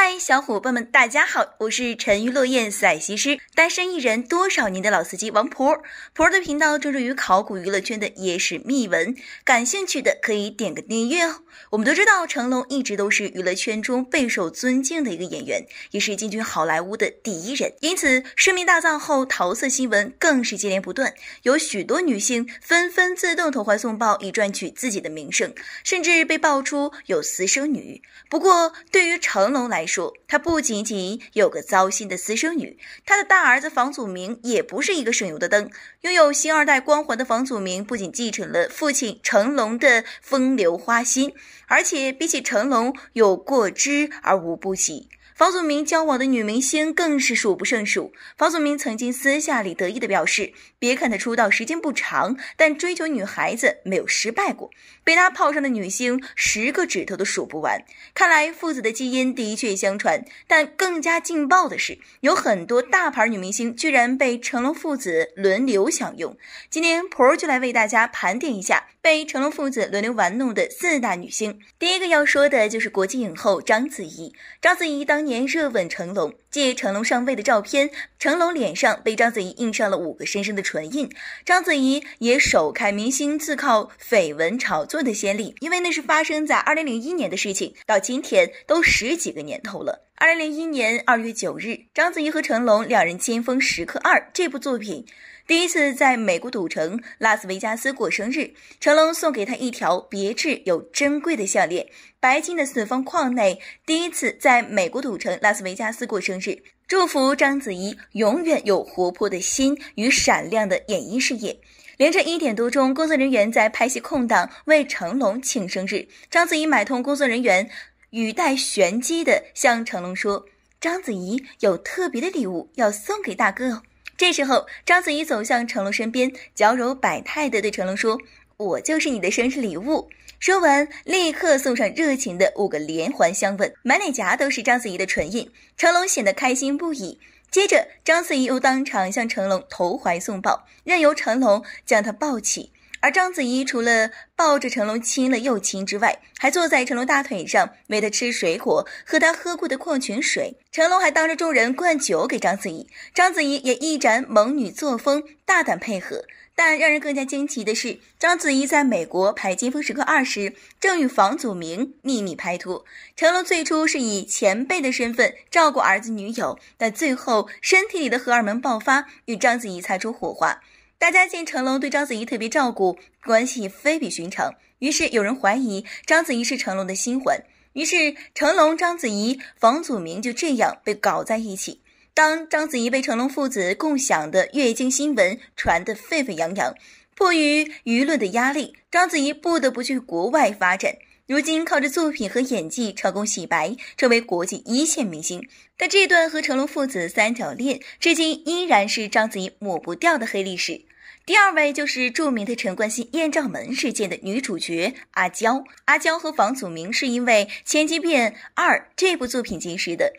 嗨，小伙伴们，大家好，我是沉鱼落雁、赛西施、单身一人多少年的老司机王婆婆的频道专注于考古娱乐圈的野史秘闻，感兴趣的可以点个订阅哦。我们都知道成龙一直都是娱乐圈中备受尊敬的一个演员，也是进军好莱坞的第一人。因此，声名大噪后，桃色新闻更是接连不断，有许多女性纷纷自动投怀送抱以赚取自己的名声，甚至被爆出有私生女。不过，对于成龙来，说他不仅仅有个糟心的私生女，他的大儿子房祖名也不是一个省油的灯。拥有星二代光环的房祖名，不仅继承了父亲成龙的风流花心，而且比起成龙有过之而无不及。房祖名交往的女明星更是数不胜数。房祖名曾经私下里得意地表示：“别看他出道时间不长，但追求女孩子没有失败过，被他泡上的女星十个指头都数不完。”看来父子的基因的确相传，但更加劲爆的是，有很多大牌女明星居然被成龙父子轮流享用。今天，婆儿就来为大家盘点一下。被成龙父子轮流玩弄的四大女星，第一个要说的就是国际影后章子怡。章子怡当年热吻成龙，借成龙上位的照片，成龙脸上被章子怡印上了五个深深的唇印。章子怡也首开明星自曝绯闻炒作的先例，因为那是发生在二零零一年的事情，到今天都十几个年头了。二零零一年二月九日，章子怡和成龙两人签封《时刻二》这部作品，第一次在美国赌城拉斯维加斯过生日。成龙送给她一条别致又珍贵的项链，白金的四方框内。第一次在美国赌城拉斯维加斯过生日，祝福章子怡永远有活泼的心与闪亮的演艺事业。凌晨一点多钟，工作人员在拍戏空档为成龙庆生日。章子怡买通工作人员。语带玄机的向成龙说：“章子怡有特别的礼物要送给大哥哦。”这时候，章子怡走向成龙身边，矫揉百态的对成龙说：“我就是你的生日礼物。”说完，立刻送上热情的五个连环香吻，满脸颊都是章子怡的唇印。成龙显得开心不已。接着，章子怡又当场向成龙投怀送抱，任由成龙将她抱起。而章子怡除了抱着成龙亲了又亲之外，还坐在成龙大腿上喂他吃水果，喝他喝过的矿泉水。成龙还当着众人灌酒给章子怡，章子怡也一展猛女作风，大胆配合。但让人更加惊奇的是，章子怡在美国拍《金风时刻二》时，正与房祖名秘密拍拖。成龙最初是以前辈的身份照顾儿子女友，但最后身体里的荷尔蒙爆发，与章子怡擦出火花。大家见成龙对章子怡特别照顾，关系非比寻常，于是有人怀疑章子怡是成龙的新欢，于是成龙、章子怡、房祖名就这样被搞在一起。当章子怡被成龙父子共享的月经新闻传得沸沸扬扬，迫于舆论的压力，章子怡不得不去国外发展。如今靠着作品和演技成功洗白，成为国际一线明星，但这段和成龙父子三角恋至今依然是章子怡抹不掉的黑历史。第二位就是著名的陈冠希艳照门事件的女主角阿娇。阿娇和房祖名是因为《千机变二》这部作品结识的。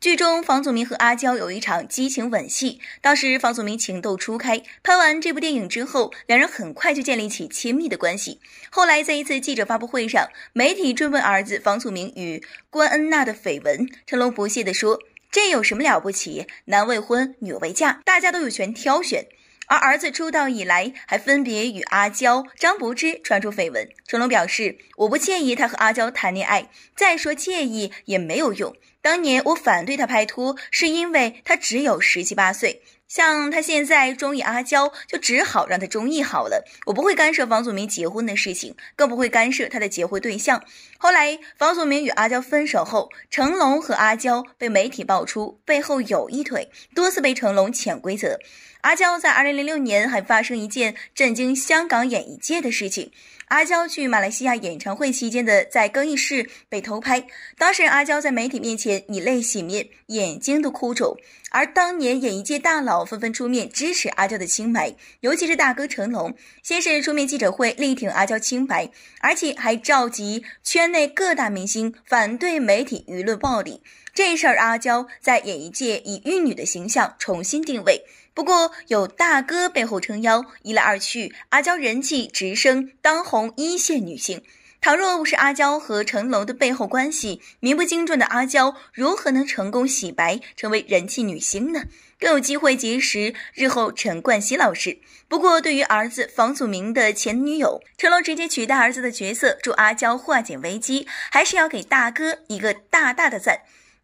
剧中房祖名和阿娇有一场激情吻戏，当时房祖名情窦初开。拍完这部电影之后，两人很快就建立起亲密的关系。后来在一次记者发布会上，媒体追问儿子房祖名与关恩娜的绯闻，成龙不屑地说：“这有什么了不起？男未婚，女未嫁，大家都有权挑选。”而儿子出道以来，还分别与阿娇、张柏芝传出绯闻。成龙表示：“我不介意他和阿娇谈恋爱，再说介意也没有用。当年我反对他拍拖，是因为他只有十七八岁。”像他现在中意阿娇，就只好让他中意好了。我不会干涉房祖名结婚的事情，更不会干涉他的结婚对象。后来，房祖名与阿娇分手后，成龙和阿娇被媒体爆出背后有一腿，多次被成龙潜规则。阿娇在二零零六年还发生一件震惊香港演艺界的事情。阿娇去马来西亚演唱会期间的在更衣室被偷拍，当事人阿娇在媒体面前以泪洗面，眼睛都哭肿。而当年演艺界大佬纷纷出面支持阿娇的清白，尤其是大哥成龙，先是出面记者会力挺阿娇清白，而且还召集圈内各大明星反对媒体舆论暴力。这事儿，阿娇在演艺界以玉女的形象重新定位。不过有大哥背后撑腰，一来二去，阿娇人气直升，当红一线女星。倘若不是阿娇和成龙的背后关系，名不经传的阿娇如何能成功洗白，成为人气女星呢？更有机会结识日后陈冠希老师。不过对于儿子房祖名的前女友，成龙直接取代儿子的角色，助阿娇化解危机，还是要给大哥一个大大的赞。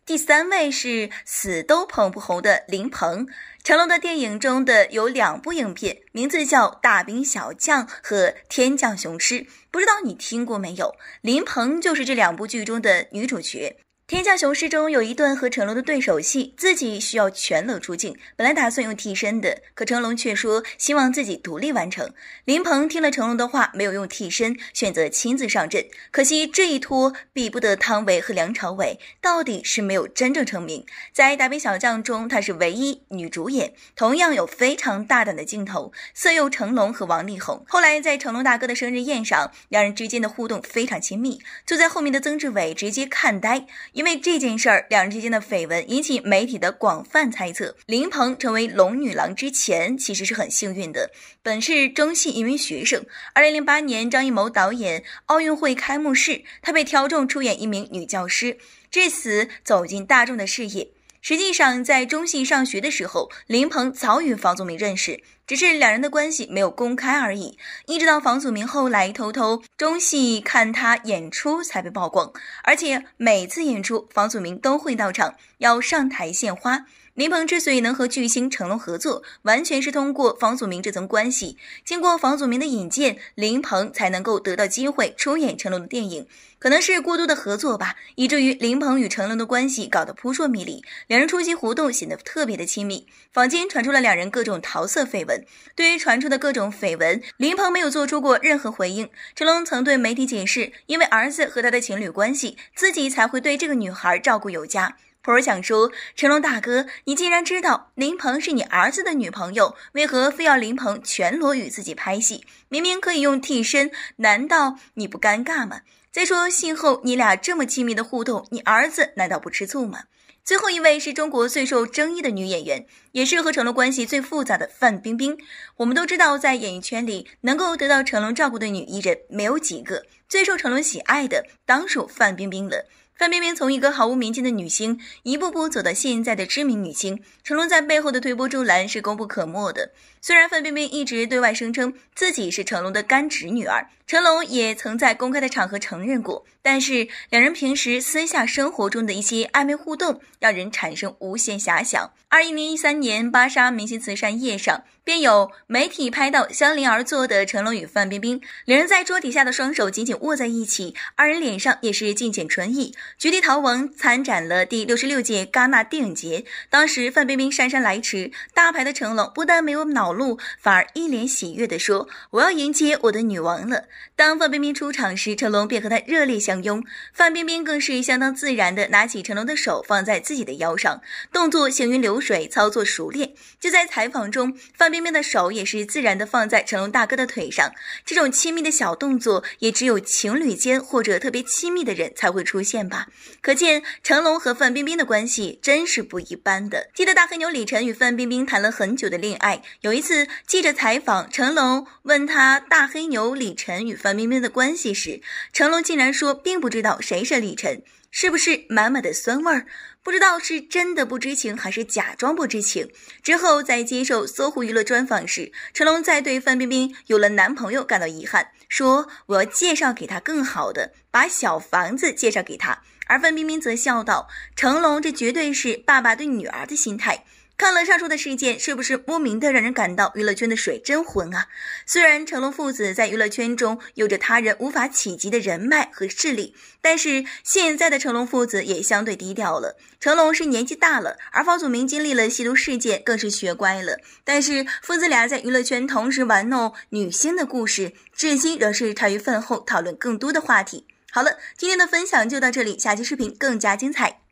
第三位是死都捧不红的林鹏，成龙的电影中的有两部影片，名字叫《大兵小将》和《天降雄狮》，不知道你听过没有？林鹏就是这两部剧中的女主角。天下雄狮中有一段和成龙的对手戏，自己需要全裸出镜。本来打算用替身的，可成龙却说希望自己独立完成。林鹏听了成龙的话，没有用替身，选择亲自上阵。可惜这一拖比不得汤唯和梁朝伟，到底是没有真正成名。在大兵小将中，她是唯一女主演，同样有非常大胆的镜头，色诱成龙和王力宏。后来在成龙大哥的生日宴上，两人之间的互动非常亲密，坐在后面的曾志伟直接看呆。因为这件事儿，两人之间的绯闻引起媒体的广泛猜测。林鹏成为龙女郎之前，其实是很幸运的，本是中戏一名学生。二零零八年，张艺谋导演奥运会开幕式，他被挑中出演一名女教师，至此走进大众的视野。实际上，在中戏上学的时候，林鹏早与房祖名认识，只是两人的关系没有公开而已。一直到房祖名后来偷偷中戏看他演出，才被曝光。而且每次演出，房祖名都会到场，要上台献花。林鹏之所以能和巨星成龙合作，完全是通过房祖名这层关系。经过房祖名的引荐，林鹏才能够得到机会出演成龙的电影。可能是过多的合作吧，以至于林鹏与成龙的关系搞得扑朔迷离。两人出席活动显得特别的亲密，坊间传出了两人各种桃色绯闻。对于传出的各种绯闻，林鹏没有做出过任何回应。成龙曾对媒体解释，因为儿子和他的情侣关系，自己才会对这个女孩照顾有加。普尔想说：“成龙大哥，你既然知道林鹏是你儿子的女朋友，为何非要林鹏全裸与自己拍戏？明明可以用替身，难道你不尴尬吗？再说，戏后你俩这么亲密的互动，你儿子难道不吃醋吗？”最后一位是中国最受争议的女演员，也是和成龙关系最复杂的范冰冰。我们都知道，在演艺圈里，能够得到成龙照顾的女艺人没有几个，最受成龙喜爱的当属范冰冰了。范冰冰从一个毫无名气的女星，一步步走到现在的知名女星，成龙在背后的推波助澜是功不可没的。虽然范冰冰一直对外声称自己是成龙的干侄女儿。成龙也曾在公开的场合承认过，但是两人平时私下生活中的一些暧昧互动，让人产生无限遐想。二零一三年芭莎明星慈善夜上，便有媒体拍到相邻而坐的成龙与范冰冰，两人在桌底下的双手紧紧握在一起，二人脸上也是尽显春意。《绝地逃亡》参展了第六十六届戛纳电影节，当时范冰冰姗姗来迟，大牌的成龙不但没有恼怒，反而一脸喜悦地说：“我要迎接我的女王了。”当范冰冰出场时，成龙便和他热烈相拥，范冰冰更是相当自然的拿起成龙的手放在自己的腰上，动作行云流水，操作熟练。就在采访中，范冰冰的手也是自然的放在成龙大哥的腿上，这种亲密的小动作也只有情侣间或者特别亲密的人才会出现吧。可见成龙和范冰冰的关系真是不一般的。记得大黑牛李晨与范冰冰谈了很久的恋爱，有一次记者采访成龙，问他大黑牛李晨。与范冰冰的关系时，成龙竟然说并不知道谁是李晨，是不是满满的酸味儿？不知道是真的不知情还是假装不知情。之后在接受搜狐娱乐专访时，成龙在对范冰冰有了男朋友感到遗憾，说我要介绍给他更好的，把小房子介绍给他。而范冰冰则笑道：“成龙，这绝对是爸爸对女儿的心态。”看了上述的事件，是不是莫名的让人感到娱乐圈的水真浑啊？虽然成龙父子在娱乐圈中有着他人无法企及的人脉和势力，但是现在的成龙父子也相对低调了。成龙是年纪大了，而房祖名经历了吸毒事件，更是学乖了。但是父子俩在娱乐圈同时玩弄女星的故事，至今仍是茶余饭后讨论更多的话题。好了，今天的分享就到这里，下期视频更加精彩。